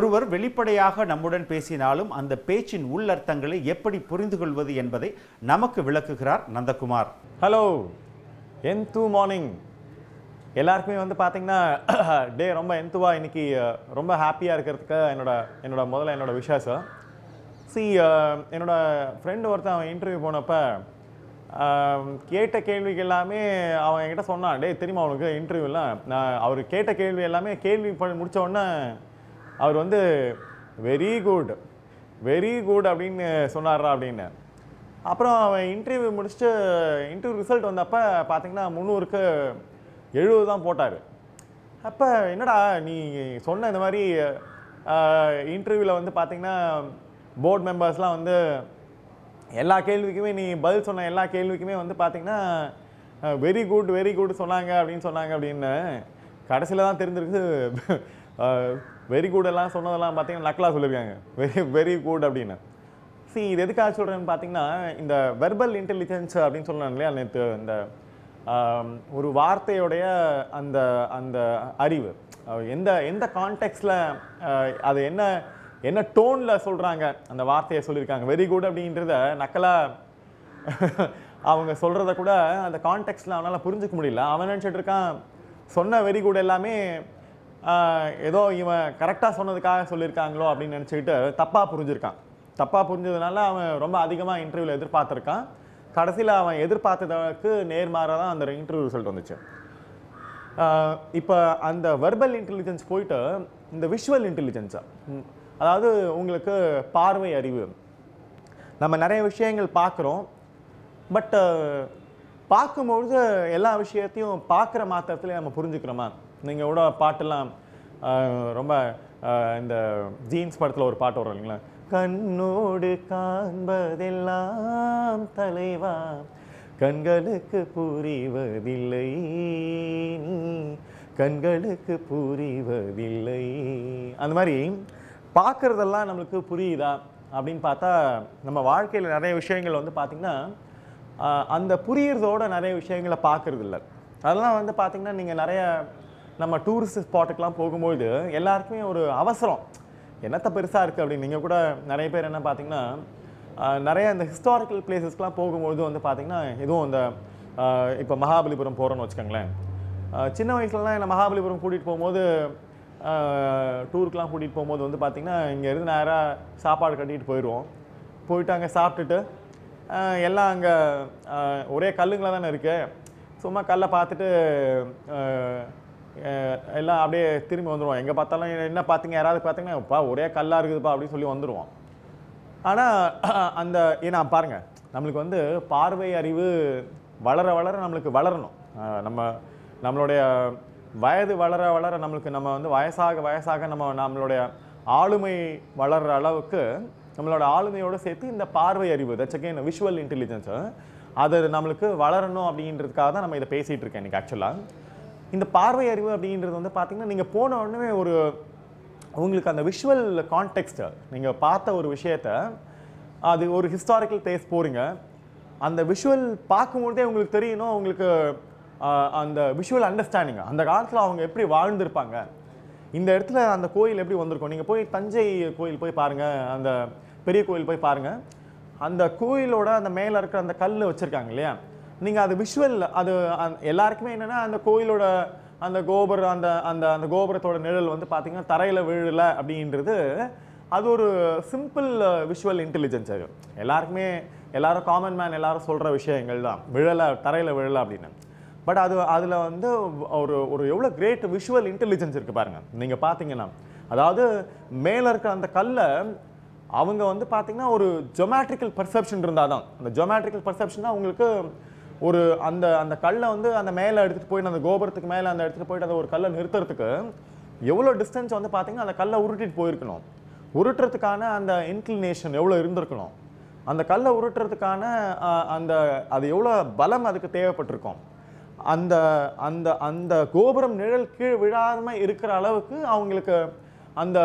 ஒருவர் வெளிப்படையாக நம்முடன் பேசினாலும் அந்த பேச்சின் உள்ளர்த்தங்களை எப்படி புரிந்து கொள்வது என்பதை நமக்கு விளக்குகிறார் நந்தகுமார் ஹலோ என் தூ மார்னிங் எல்லாருக்குமே வந்து பார்த்திங்கன்னா டே ரொம்ப எந்துவா இன்னைக்கு ரொம்ப ஹாப்பியாக இருக்கிறதுக்கு என்னோட என்னோட முதல்ல என்னோட விசேஷம் சி என்னோடய ஃப்ரெண்டு ஒருத்தன் அவன் இன்டர்வியூ போனப்போ கேட்ட கேள்விக்கு எல்லாமே அவன் என்கிட்ட சொன்னான் டே தெரியுமா அவனுக்கு இன்டர்வியூலாம் நான் அவர் கேட்ட கேள்வி எல்லாமே கேள்வி முடித்த உடனே அவர் வந்து வெரி குட் வெரி குட் அப்படின்னு சொன்னார்ரா அப்படின்னு அப்புறம் அவன் இன்டர்வியூ முடிச்சுட்டு இன்டர்வியூ ரிசல்ட் வந்தப்போ பார்த்தீங்கன்னா முந்நூறுக்கு எழுபது தான் போட்டார் அப்போ என்னடா நீ சொன்ன இந்த மாதிரி இன்டர்வியூவில் வந்து பார்த்திங்கன்னா போர்ட் மெம்பர்ஸ்லாம் வந்து எல்லா கேள்விக்குமே நீ பதில் சொன்ன எல்லா கேள்விக்குமே வந்து பார்த்திங்கன்னா வெரி குட் வெரி குட் சொன்னாங்க அப்படின்னு சொன்னாங்க அப்படின்னு கடைசியில் தான் தெரிஞ்சிருக்கு வெரி குட் எல்லாம் சொன்னதெல்லாம் பார்த்தீங்கன்னா நக்கலாக சொல்லியிருக்காங்க வெரி வெரி குட் அப்படின்னு சி இது எதுக்காக சொல்கிறேன்னு பார்த்தீங்கன்னா இந்த வெர்பல் இன்டெலிஜென்ஸ் அப்படின்னு சொல்லணும் இல்லையா நேற்று இந்த ஒரு வார்த்தையுடைய அந்த அந்த அறிவு எந்த எந்த கான்டெக்ட்ஸில் அது என்ன என்ன டோனில் சொல்கிறாங்க அந்த வார்த்தையை சொல்லியிருக்காங்க வெரி குட் அப்படின்றத நக்கலாக அவங்க சொல்கிறத கூட அந்த கான்டெக்ட்ஸில் அவனால் புரிஞ்சிக்க முடியல அவன் நினச்சிட்டு இருக்கான் சொன்ன வெரி குட் எல்லாமே ஏதோ இவன் கரெக்டாக சொன்னதுக்காக சொல்லியிருக்காங்களோ அப்படின்னு நினச்சிக்கிட்டு தப்பாக புரிஞ்சுருக்கான் தப்பாக புரிஞ்சதுனால அவன் ரொம்ப அதிகமாக இன்டர்வியூவில் எதிர்பார்த்துருக்கான் கடைசியில் அவன் எதிர்பார்த்ததுக்கு நேர்மாறாக தான் அந்த இன்டர்வியூ ரிசல்ட் வந்துச்சு இப்போ அந்த வெர்பல் இன்டெலிஜென்ஸ் போயிட்டு இந்த விஷுவல் இன்டெலிஜென்ஸை அதாவது உங்களுக்கு பார்வை அறிவு நம்ம நிறைய விஷயங்கள் பார்க்குறோம் பட்டு பார்க்கும்பொழுது எல்லா விஷயத்தையும் பார்க்குற மாத்திரத்துலேயே நம்ம புரிஞ்சுக்கிறோமா நீங்கள் கூட பாட்டெல்லாம் ரொம்ப இந்த ஜீன்ஸ் படத்தில் ஒரு பாட்டு வரும் இல்லைங்களா கண்ணோடு காண்பதெல்லாம் தலைவா கண்களுக்கு புரிவதில்லை கண்களுக்கு புரிவதில்லை அந்த மாதிரி பார்க்குறதெல்லாம் நம்மளுக்கு புரியுதா அப்படின்னு பார்த்தா நம்ம வாழ்க்கையில் நிறைய விஷயங்கள் வந்து பார்த்திங்கன்னா அந்த புரியிறதோட நிறைய விஷயங்களை பார்க்குறது இல்லை அதெல்லாம் வந்து பார்த்திங்கன்னா நீங்கள் நிறைய நம்ம டூரிஸ்ட் ஸ்பாட்டுக்கெலாம் போகும்போது எல்லாருக்குமே ஒரு அவசரம் என்னத்தை பெருசாக இருக்குது அப்படின்னு நீங்கள் கூட நிறைய பேர் என்ன பார்த்தீங்கன்னா நிறைய இந்த ஹிஸ்டாரிக்கல் பிளேசஸ்க்கெலாம் போகும்போது வந்து பார்த்திங்கன்னா எதுவும் இந்த இப்போ மகாபலிபுரம் போகிறோன்னு வச்சுக்கோங்களேன் சின்ன வயசுலலாம் என்னை மகாபலிபுரம் கூட்டிகிட்டு போகும்போது டூருக்கெலாம் கூட்டிகிட்டு போகும்போது வந்து பார்த்திங்கன்னா இங்கேருந்து நேராக சாப்பாடு கட்டிகிட்டு போயிடுவோம் போயிட்டு அங்கே சாப்பிட்டுட்டு எல்லாம் அங்கே ஒரே கல்லுங்களாக தானே இருக்குது சும்மா கல்லை பார்த்துட்டு எல்லாம் அப்படியே திரும்பி வந்துடுவோம் எங்கே பார்த்தாலும் என்ன பார்த்தீங்க யாராவது பார்த்தீங்கன்னா ஒரே கல்லாக இருக்குதுப்பா அப்படின்னு சொல்லி வந்துடுவோம் ஆனால் அந்த ஏன்னா பாருங்கள் நம்மளுக்கு வந்து பார்வை அறிவு வளர வளர நம்மளுக்கு வளரணும் நம்ம நம்மளுடைய வயது வளர வளர நம்மளுக்கு நம்ம வந்து வயசாக வயசாக நம்ம நம்மளுடைய ஆளுமை வளர்கிற அளவுக்கு நம்மளோட ஆளுமையோடு சேர்த்து இந்த பார்வை அறிவு தச்சக்கே இந்த விஷுவல் இன்டெலிஜென்ஸு அது நம்மளுக்கு வளரணும் அப்படின்றதுக்காக தான் நம்ம இதை பேசிகிட்டு இருக்கேன் இன்றைக்கி ஆக்சுவலாக இந்த பார்வை அறிவு அப்படின்றது வந்து பார்த்திங்கன்னா நீங்கள் போன உடனே ஒரு உங்களுக்கு அந்த விஷுவல் கான்டெக்ஸ்ட்டு நீங்கள் பார்த்த ஒரு விஷயத்த அது ஒரு ஹிஸ்டாரிக்கல் பிளேஸ் போகிறீங்க அந்த விஷுவல் பார்க்கும்பொழுதே உங்களுக்கு தெரியணும் உங்களுக்கு அந்த விஷுவல் அண்டர்ஸ்டாண்டிங் அந்த காலத்தில் அவங்க எப்படி வாழ்ந்திருப்பாங்க இந்த இடத்துல அந்த கோயில் எப்படி வந்திருக்கும் நீங்கள் போய் தஞ்சை கோயில் போய் பாருங்கள் அந்த பெரிய கோயில் போய் பாருங்கள் அந்த கோயிலோட அந்த மேலே இருக்கிற அந்த கல் வச்சுருக்காங்க இல்லையா நீங்கள் அது விஷுவல் அது எல்லாருக்குமே என்னென்னா அந்த கோயிலோட அந்த கோபுரம் அந்த அந்த அந்த கோபுரத்தோட நிழல் வந்து பார்த்திங்கன்னா தரையில் விழல அப்படின்றது அது ஒரு சிம்பிள் விஷுவல் இன்டெலிஜென்ஸ் அது எல்லாருக்குமே எல்லாரும் காமன் மேன் எல்லாரும் சொல்கிற விஷயங்கள் தான் விழலை தரையில் விழலை அப்படின்னு பட் அது அதில் வந்து ஒரு ஒரு எவ்வளோ கிரேட் விஷுவல் இன்டெலிஜென்ஸ் இருக்குது பாருங்கள் நீங்கள் பார்த்தீங்கன்னா அதாவது மேலே இருக்கிற அந்த கல்லை அவங்க வந்து பார்த்திங்கன்னா ஒரு ஜொமேட்ரிக்கல் பர்செப்ஷன் இருந்தால் தான் அந்த ஜொமேட்ரிக்கல் பர்செப்ஷன் தான் அவங்களுக்கு ஒரு அந்த அந்த கல்லை வந்து அந்த மேலே எடுத்துகிட்டு போயிட்டு அந்த கோபுரத்துக்கு மேலே அந்த எடுத்துகிட்டு போயிட்டு அந்த ஒரு கல்லை நிறுத்துறதுக்கு எவ்வளோ டிஸ்டன்ஸ் வந்து பார்த்திங்கன்னா அந்த கல்லை உருட்டிட்டு போயிருக்கணும் உருட்டுறதுக்கான அந்த இன்க்ளினேஷன் எவ்வளோ இருந்திருக்கணும் அந்த கல்லை உருட்டுறதுக்கான அந்த அது எவ்வளோ பலம் அதுக்கு தேவைப்பட்டிருக்கும் அந்த அந்த அந்த கோபுரம் நிழல் கீழ் விழாமல் இருக்கிற அளவுக்கு அவங்களுக்கு அந்த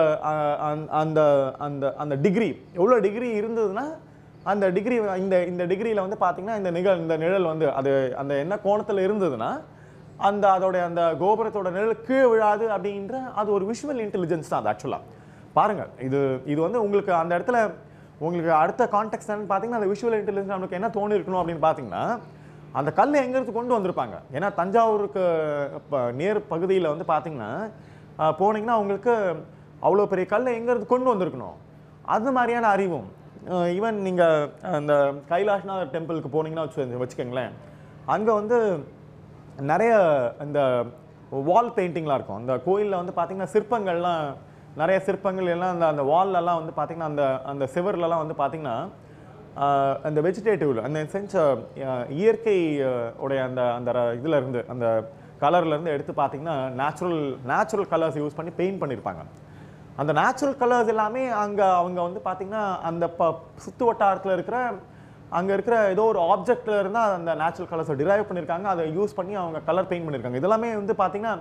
அந்த அந்த அந்த டிகிரி எவ்வளோ டிகிரி இருந்ததுன்னா அந்த டிகிரி இந்த இந்த டிகிரியில் வந்து பார்த்திங்கன்னா இந்த நிகழ் இந்த நிழல் வந்து அது அந்த என்ன கோணத்தில் இருந்ததுன்னா அந்த அதோடைய அந்த கோபுரத்தோட நிழல் கீழே விழாது அப்படின்ற அது ஒரு விஷுவல் இன்டெலிஜென்ஸ் தான் அது ஆக்சுவலாக பாருங்கள் இது இது வந்து உங்களுக்கு அந்த இடத்துல உங்களுக்கு அடுத்த கான்டெக்ட் என்னன்னு பார்த்தீங்கன்னா அந்த விஷுவல் இன்டெலிஜென்ஸ் நமக்கு என்ன தோணி இருக்கணும் அப்படின்னு பார்த்தீங்கன்னா அந்த கல் எங்கேருந்து கொண்டு வந்திருப்பாங்க ஏன்னா தஞ்சாவூருக்கு நேர் பகுதியில் வந்து பார்த்தீங்கன்னா போனீங்கன்னா உங்களுக்கு அவ்வளோ பெரிய கல் எங்கேருந்து கொண்டு வந்திருக்கணும் அது மாதிரியான அறிவும் ஈவன் நீங்கள் அந்த கைலாஷ்நாத் டெம்பிளுக்கு போனீங்கன்னா வச்சு வச்சுக்கோங்களேன் அங்கே வந்து நிறைய இந்த வால் பெயிண்டிங்லாம் இருக்கும் அந்த கோயிலில் வந்து பார்த்தீங்கன்னா சிற்பங்கள்லாம் நிறைய சிற்பங்கள் எல்லாம் அந்த அந்த வால்லலாம் வந்து பார்த்திங்கன்னா அந்த அந்த சிவர்லலாம் வந்து பார்த்திங்கன்னா அந்த வெஜிடேட்டிவ் அந்த சென்ஸ் இயற்கை உடைய அந்த அந்த இதில் இருந்து அந்த கலர்லேருந்து எடுத்து பார்த்திங்கன்னா நேச்சுரல் நேச்சுரல் கலர்ஸ் யூஸ் பண்ணி பெயிண்ட் பண்ணியிருப்பாங்க அந்த நேச்சுரல் கலர்ஸ் எல்லாமே அங்கே அவங்க வந்து பார்த்திங்கன்னா அந்த ப சுற்று வட்டாரத்தில் இருக்கிற அங்கே இருக்கிற ஏதோ ஒரு ஆப்ஜெக்டில் இருந்தால் அந்த நேச்சுரல் கலர்ஸை டிரைவ் பண்ணியிருக்காங்க அதை யூஸ் பண்ணி அவங்க கலர் பெயிண்ட் பண்ணியிருக்காங்க இதெல்லாமே வந்து பார்த்திங்கன்னா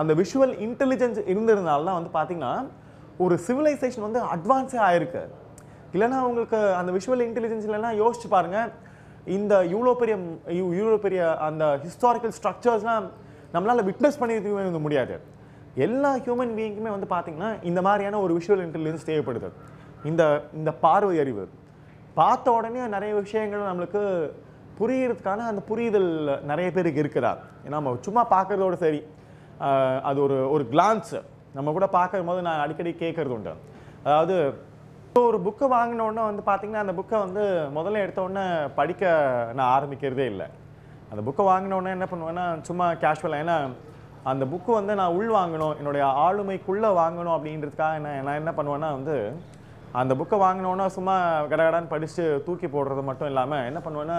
அந்த விஷுவல் இன்டெலிஜென்ஸ் இருந்திருந்தால தான் வந்து பார்த்திங்கன்னா ஒரு சிவிலைசேஷன் வந்து அட்வான்ஸே ஆயிருக்கு இல்லைனா அவங்களுக்கு அந்த விஷுவல் இன்டெலிஜென்ஸ் இல்லைனா யோசிச்சு பாருங்கள் இந்த இவ்வளோ பெரிய இவ்வளோ பெரிய அந்த ஹிஸ்டாரிக்கல் ஸ்ட்ரக்சர்ஸ்லாம் நம்மளால் விட்னஸ் பண்ணியிருக்கவே முடியாது எல்லா ஹியூமன் பீயிங்குமே வந்து பார்த்திங்கன்னா இந்த மாதிரியான ஒரு விஷுவல் இன்டெலிஜென்ஸ் தேவைப்படுது இந்த இந்த பார்வை அறிவு பார்த்த உடனே நிறைய விஷயங்கள் நம்மளுக்கு புரியறதுக்கான அந்த புரிதல் நிறைய பேருக்கு இருக்குதா நம்ம சும்மா பார்க்குறதோட சரி அது ஒரு ஒரு கிளான்ஸு நம்ம கூட பார்க்கும் போது நான் அடிக்கடி கேட்குறது உண்டு அதாவது இப்போ ஒரு புக்கு வாங்கின உடனே வந்து பார்த்திங்கன்னா அந்த புக்கை வந்து முதல்ல எடுத்த உடனே படிக்க நான் ஆரம்பிக்கிறதே இல்லை அந்த புக்கை வாங்கின உடனே என்ன பண்ணுவேன்னா சும்மா கேஷுவலாக ஏன்னா அந்த புக்கு வந்து நான் உள் வாங்கணும் என்னுடைய ஆளுமைக்குள்ளே வாங்கணும் அப்படின்றதுக்காக என்ன நான் என்ன பண்ணுவேன்னா வந்து அந்த புக்கை வாங்கினோன்னா சும்மா கடகடான்னு படித்து தூக்கி போடுறது மட்டும் இல்லாமல் என்ன பண்ணுவேன்னா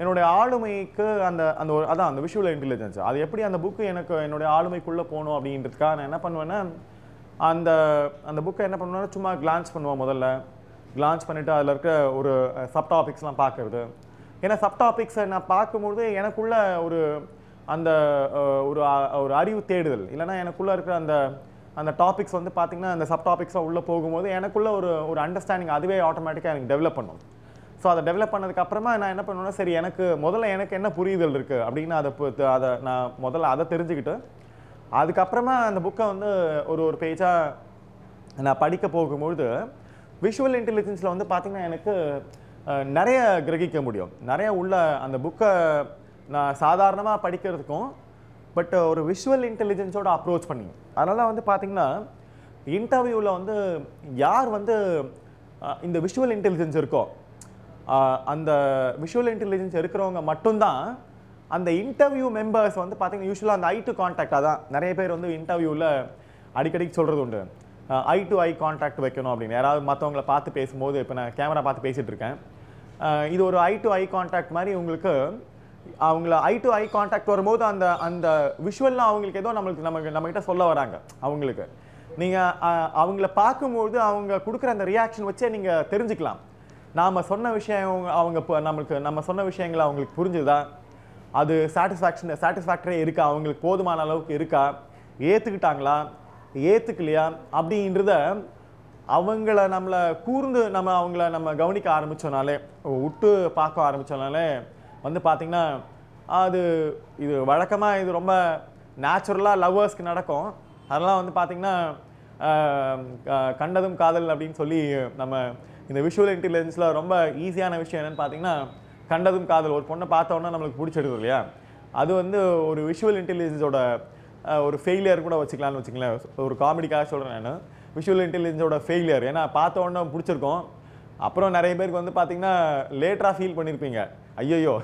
என்னுடைய ஆளுமைக்கு அந்த அந்த ஒரு அதான் அந்த விஷுவல் இன்டெலிஜென்ஸ் அது எப்படி அந்த புக்கு எனக்கு என்னுடைய ஆளுமைக்குள்ளே போகணும் அப்படின்றதுக்காக நான் என்ன பண்ணுவேன்னா அந்த அந்த புக்கை என்ன பண்ணுவேன்னா சும்மா கிளான்ஸ் பண்ணுவேன் முதல்ல கிளான்ஸ் பண்ணிவிட்டு அதில் இருக்க ஒரு சப் டாபிக்ஸ்லாம் பார்க்குறது ஏன்னா சப் டாபிக்ஸை நான் பார்க்கும்போது எனக்குள்ள ஒரு அந்த ஒரு ஒரு அறிவு தேடுதல் இல்லைனா எனக்குள்ளே இருக்கிற அந்த அந்த டாபிக்ஸ் வந்து பார்த்திங்கன்னா அந்த சப் டாபிக்ஸாக உள்ளே போகும்போது எனக்குள்ளே ஒரு ஒரு அண்டர்ஸ்டாண்டிங் அதுவே ஆட்டோமேட்டிக்காக எனக்கு டெவலப் பண்ணும் ஸோ அதை டெவலப் பண்ணதுக்கப்புறமா நான் என்ன பண்ணுவேன்னா சரி எனக்கு முதல்ல எனக்கு என்ன புரிதல் இருக்குது அப்படின்னு அதை அதை நான் முதல்ல அதை தெரிஞ்சுக்கிட்டு அதுக்கப்புறமா அந்த புக்கை வந்து ஒரு ஒரு பேஜாக நான் படிக்க போகும்பொழுது விஷுவல் இன்டெலிஜென்ஸில் வந்து பார்த்திங்கன்னா எனக்கு நிறைய கிரகிக்க முடியும் நிறைய உள்ள அந்த புக்கை நான் சாதாரணமாக படிக்கிறதுக்கும் பட் ஒரு விஷுவல் இன்டெலிஜென்ஸோட அப்ரோச் பண்ணி அதனால் வந்து பார்த்திங்கன்னா இன்டர்வியூவில் வந்து யார் வந்து இந்த விஷுவல் இன்டெலிஜென்ஸ் இருக்கோ அந்த விஷுவல் இன்டெலிஜென்ஸ் இருக்கிறவங்க மட்டும்தான் அந்த இன்டர்வியூ மெம்பர்ஸ் வந்து பார்த்திங்கன்னா யூஸ்வலாக அந்த ஐ டு கான்டாக்டாக தான் நிறைய பேர் வந்து இன்டர்வியூவில் அடிக்கடிக்கு சொல்கிறது உண்டு ஐ டு ஐ கான்டாக்ட் வைக்கணும் அப்படின்னு யாராவது மற்றவங்களை பார்த்து பேசும்போது இப்போ நான் கேமரா பார்த்து பேசிகிட்டு இருக்கேன் இது ஒரு ஐ டு ஐ கான்டாக்ட் மாதிரி உங்களுக்கு அவங்கள ஐ டு ஐ காண்டாக்ட் வரும்போது அந்த அந்த விஷுவல்லாம் அவங்களுக்கு ஏதோ நம்மளுக்கு நமக்கு நம்மக்கிட்ட சொல்ல வராங்க அவங்களுக்கு நீங்கள் அவங்கள பார்க்கும்போது அவங்க கொடுக்குற அந்த ரியாக்ஷன் வச்சே நீங்கள் தெரிஞ்சுக்கலாம் நாம் சொன்ன விஷயம் அவங்க இப்போ நம்மளுக்கு நம்ம சொன்ன விஷயங்கள் அவங்களுக்கு புரிஞ்சுதா அது சாட்டிஸ்ஃபேக்ஷன் சாட்டிஸ்ஃபேக்டரியாக இருக்கா அவங்களுக்கு போதுமான அளவுக்கு இருக்கா ஏற்றுக்கிட்டாங்களா ஏற்றுக்கலையா அப்படின்றத அவங்கள நம்மளை கூர்ந்து நம்ம அவங்கள நம்ம கவனிக்க ஆரம்பித்தோனாலே விட்டு பார்க்க ஆரம்பித்தோனாலே வந்து பார்த்திங்கன்னா அது இது வழக்கமாக இது ரொம்ப நேச்சுரலாக லவ்வர்ஸ்க்கு நடக்கும் அதெல்லாம் வந்து பார்த்திங்கன்னா கண்டதும் காதல் அப்படின்னு சொல்லி நம்ம இந்த விஷுவல் இன்டெலிஜென்ஸில் ரொம்ப ஈஸியான விஷயம் என்னென்னு பார்த்தீங்கன்னா கண்டதும் காதல் ஒரு பொண்ணை பார்த்தோன்னா நம்மளுக்கு பிடிச்சிடுது இல்லையா அது வந்து ஒரு விஷுவல் இன்டெலிஜென்ஸோட ஒரு ஃபெயிலியர் கூட வச்சுக்கலாம்னு வச்சுக்கலாம் ஒரு காமெடிக்காக சொல்கிறேன் நான் விஷுவல் இன்டெலிஜென்ஸோட ஃபெயிலியர் ஏன்னா பார்த்த உடனே பிடிச்சிருக்கோம் அப்புறம் நிறைய பேருக்கு வந்து பார்த்திங்கன்னா லேட்டராக ஃபீல் பண்ணியிருப்பீங்க ஐயையோ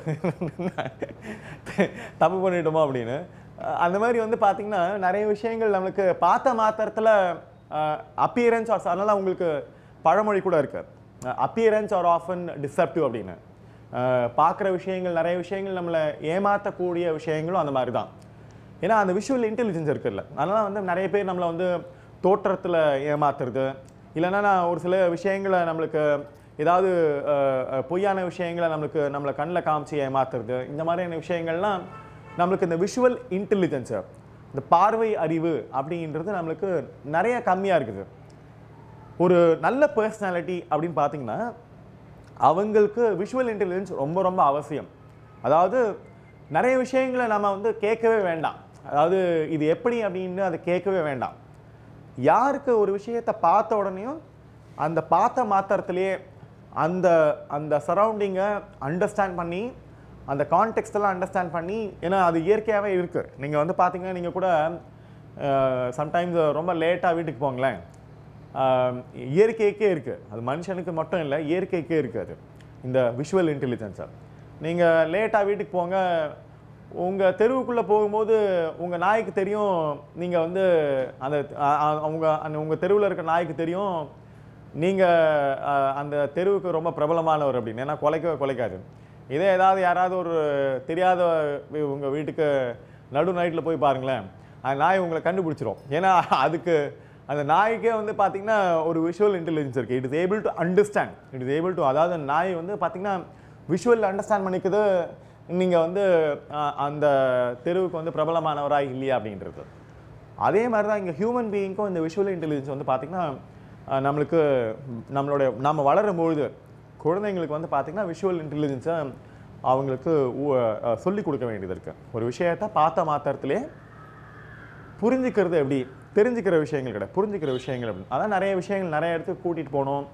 தப்பு பண்ணிட்டோமா அப்படின்னு அந்த மாதிரி வந்து பார்த்திங்கன்னா நிறைய விஷயங்கள் நம்மளுக்கு பார்த்த மாத்திரத்தில் அப்பியரன்ஸ் ஆர் அதனால் அவங்களுக்கு பழமொழி கூட இருக்குது அப்பியரன்ஸ் ஆர் ஆஃபன் டிசப்டிவ் அப்படின்னு பார்க்குற விஷயங்கள் நிறைய விஷயங்கள் நம்மளை ஏமாற்றக்கூடிய விஷயங்களும் அந்த மாதிரி தான் ஏன்னா அந்த விஷுவல் இன்டெலிஜென்ஸ் இருக்குதுல்ல அதனால் வந்து நிறைய பேர் நம்மளை வந்து தோற்றத்தில் ஏமாத்துறது இல்லைன்னா நான் ஒரு சில விஷயங்களை நம்மளுக்கு ஏதாவது பொய்யான விஷயங்களை நம்மளுக்கு நம்மளை கண்ணில் காமிச்சு ஏமாத்துறது இந்த மாதிரியான விஷயங்கள்லாம் நம்மளுக்கு இந்த விஷுவல் இன்டெலிஜென்ஸு இந்த பார்வை அறிவு அப்படின்றது நம்மளுக்கு நிறைய கம்மியாக இருக்குது ஒரு நல்ல பர்சனாலிட்டி அப்படின்னு பார்த்தீங்கன்னா அவங்களுக்கு விஷுவல் இன்டெலிஜென்ஸ் ரொம்ப ரொம்ப அவசியம் அதாவது நிறைய விஷயங்களை நம்ம வந்து கேட்கவே வேண்டாம் அதாவது இது எப்படி அப்படின்னு அதை கேட்கவே வேண்டாம் யாருக்கு ஒரு விஷயத்தை பார்த்த உடனேயும் அந்த பார்த்த மாத்திரத்துலேயே அந்த அந்த சரௌண்டிங்கை அண்டர்ஸ்டாண்ட் பண்ணி அந்த கான்டெக்ஸ்டெல்லாம் அண்டர்ஸ்டாண்ட் பண்ணி ஏன்னா அது இயற்கையாகவே இருக்குது நீங்கள் வந்து பார்த்தீங்கன்னா நீங்கள் கூட சம்டைம்ஸ் ரொம்ப லேட்டாக வீட்டுக்கு போங்களேன் இயற்கைக்கே இருக்குது அது மனுஷனுக்கு மட்டும் இல்லை இயற்கைக்கே இருக்குது அது இந்த விஷுவல் இன்டெலிஜென்ஸை நீங்கள் லேட்டாக வீட்டுக்கு போங்க உங்கள் தெருவுக்குள்ளே போகும்போது உங்கள் நாய்க்கு தெரியும் நீங்கள் வந்து அந்த அவங்க அந்த உங்கள் தெருவில் இருக்க நாய்க்கு தெரியும் நீங்கள் அந்த தெருவுக்கு ரொம்ப பிரபலமானவர் அப்படின்னு ஏன்னா கொலைக்கவே கொலைக்காது இதே ஏதாவது யாராவது ஒரு தெரியாத உங்கள் வீட்டுக்கு நடு நைட்டில் போய் பாருங்களேன் அந்த நாய் உங்களை கண்டுபிடிச்சிரும் ஏன்னா அதுக்கு அந்த நாய்க்கே வந்து பார்த்திங்கன்னா ஒரு விஷுவல் இன்டெலிஜென்ஸ் இருக்குது it is able to understand it is able to அதாவது நாய் வந்து பார்த்திங்கன்னா விஷுவல் அண்டர்ஸ்டாண்ட் பண்ணிக்குது நீங்கள் வந்து அந்த தெருவுக்கு வந்து பிரபலமானவராக இல்லையா அப்படின்றது அதே மாதிரி தான் இங்கே ஹியூமன் பீயிங்க்கும் இந்த விஷுவல் இன்டெலிஜென்ஸ் வந்து பார்த்திங்கன்னா நம்மளுக்கு நம்மளுடைய நம்ம பொழுது குழந்தைங்களுக்கு வந்து பார்த்திங்கன்னா விஷுவல் இன்டெலிஜென்ஸை அவங்களுக்கு சொல்லிக் கொடுக்க வேண்டியது இருக்குது ஒரு விஷயத்தை பார்த்த மாத்திரத்துலேயே புரிஞ்சுக்கிறது எப்படி தெரிஞ்சுக்கிற விஷயங்கள் கிடையாது புரிஞ்சுக்கிற விஷயங்கள் அப்படின்னு அதான் நிறைய விஷயங்கள் நிறைய இடத்துக்கு கூட்டிகிட்டு போகணும்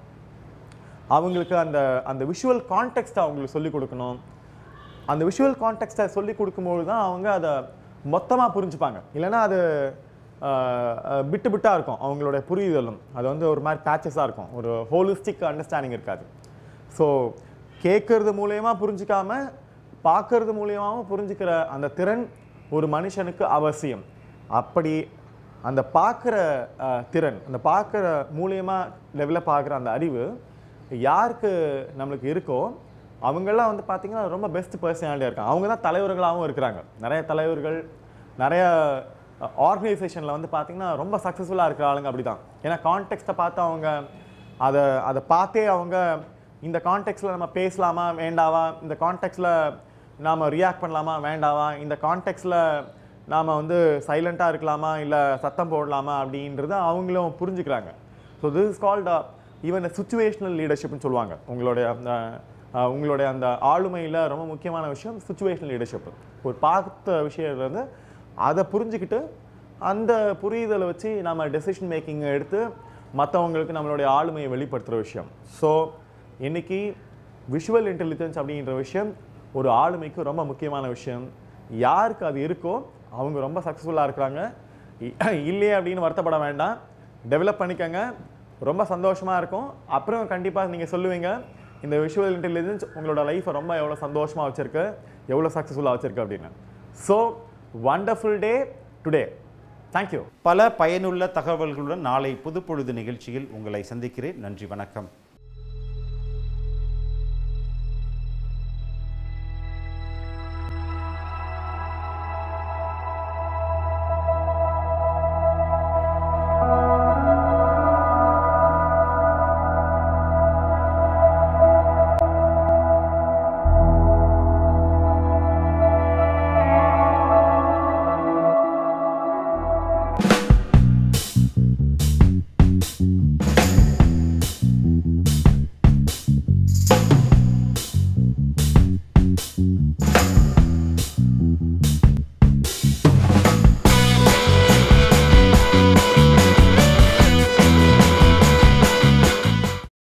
அவங்களுக்கு அந்த அந்த விஷுவல் கான்டெக்ட்டை அவங்களுக்கு சொல்லிக் கொடுக்கணும் அந்த விஷுவல் கான்டெக்ட்டை சொல்லிக் கொடுக்கும்போது தான் அவங்க அதை மொத்தமாக புரிஞ்சுப்பாங்க இல்லைனா அது பிட்டு பிட்டாக இருக்கும் அவங்களுடைய புரிதலும் அது வந்து ஒரு மாதிரி பேச்சஸாக இருக்கும் ஒரு ஹோலிஸ்டிக் அண்டர்ஸ்டாண்டிங் இருக்காது ஸோ கேட்கறது மூலயமா புரிஞ்சிக்காமல் பார்க்கறது மூலியமாகவும் புரிஞ்சுக்கிற அந்த திறன் ஒரு மனுஷனுக்கு அவசியம் அப்படி அந்த பார்க்குற திறன் அந்த பார்க்குற மூலியமாக டெவலப் ஆகிற அந்த அறிவு யாருக்கு நம்மளுக்கு இருக்கோ அவங்கெல்லாம் வந்து பார்த்திங்கன்னா ரொம்ப பெஸ்ட் பர்சனாலிட்டியாக இருக்காங்க அவங்க தான் தலைவர்களாகவும் இருக்கிறாங்க நிறைய தலைவர்கள் நிறையா ஆர்கனைசேஷனில் வந்து பார்த்திங்கன்னா ரொம்ப சக்ஸஸ்ஃபுல்லாக இருக்கிற ஆளுங்க அப்படி தான் ஏன்னா கான்டெக்ட்டை பார்த்து அவங்க அதை அதை பார்த்தே அவங்க இந்த கான்டெக்ட்ஸில் நம்ம பேசலாமா வேண்டாவா இந்த கான்டெக்ட்ஸில் நாம் ரியாக்ட் பண்ணலாமா வேண்டாவா இந்த கான்டெக்ட்ஸில் நாம் வந்து சைலண்ட்டாக இருக்கலாமா இல்லை சத்தம் போடலாமா அப்படின்றத அவங்களும் புரிஞ்சுக்கிறாங்க so this is called even situational லீடர்ஷிப்னு சொல்லுவாங்க உங்களுடைய அந்த உங்களுடைய அந்த ஆளுமையில் ரொம்ப முக்கியமான விஷயம் சுச்சுவேஷனல் லீடர்ஷிப் ஒரு பார்த்த விஷயத்துலேருந்து அதை புரிஞ்சுக்கிட்டு அந்த புரிதலை வச்சு நம்ம டெசிஷன் மேக்கிங்கை எடுத்து மற்றவங்களுக்கு நம்மளுடைய ஆளுமையை வெளிப்படுத்துகிற விஷயம் ஸோ இன்றைக்கி விஷுவல் இன்டெலிஜென்ஸ் அப்படின்ற விஷயம் ஒரு ஆளுமைக்கு ரொம்ப முக்கியமான விஷயம் யாருக்கு அது இருக்கோ அவங்க ரொம்ப சக்ஸஸ்ஃபுல்லாக இருக்கிறாங்க இல்லையே அப்படின்னு வருத்தப்பட வேண்டாம் டெவலப் பண்ணிக்கோங்க ரொம்ப சந்தோஷமாக இருக்கும் அப்புறம் கண்டிப்பாக நீங்கள் சொல்லுவீங்க இந்த விஷுவல் இன்டெலிஜென்ஸ் உங்களோட லைஃப்பை ரொம்ப எவ்வளோ சந்தோஷமாக வச்சுருக்கு எவ்வளோ சக்ஸஸ்ஃபுல்லாக வச்சுருக்கு அப்படின்னு so wonderful day today thank you பல பயனுள்ள தகவல்களுடன் நாளை புதுப்பொழுது நிகழ்ச்சியில் உங்களை சந்திக்கிறேன் நன்றி வணக்கம்